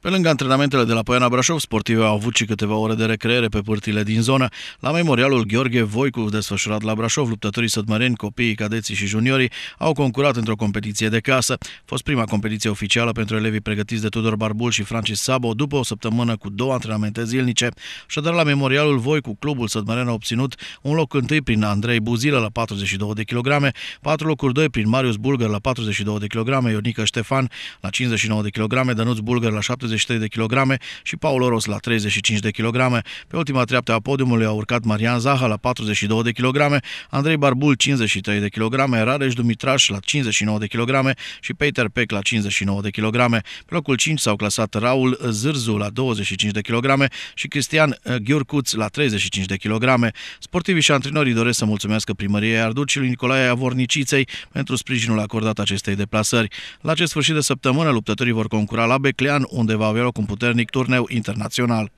Pe lângă antrenamentele de la Poiana Brașov, sportivii au avut și câteva ore de recreere pe pârtile din zonă. La memorialul Gheorghe Voicu, desfășurat la Brașov, luptătorii sădmăreni, copiii, cadeții și juniorii au concurat într-o competiție de casă. A fost prima competiție oficială pentru elevii pregătiți de Tudor Barbul și Francis Sabo după o săptămână cu două antrenamente zilnice. Și dar la memorialul Voicu, clubul sădmăren a obținut un loc întâi prin Andrei Buzilă la 42 de kg, patru locuri doi prin Marius Bulgăr la 42 de kg, Ionica Ștefan la 59 de kg, Dănuț Bulgăr la 7 43 de kg și Paul Oros la 35 de kg. Pe ultima treaptă a podiumului a urcat Marian Zaha la 42 de kg, Andrei Barbul 53 de kg, Rareș Dumitraș la 59 de kg și Peter Peck la 59 de kg. Pe locul 5 s-au clasat Raul Zârzu la 25 de kg și Cristian uh, Ghiurcuț la 35 de kg. Sportivii și antrenorii doresc să mulțumească primăriei Arduci și lui Nicolae Avorniciței pentru sprijinul acordat acestei deplasări. La acest sfârșit de săptămână, luptătorii vor concura la Beclean, unde va avea loc un puternic turneu internațional.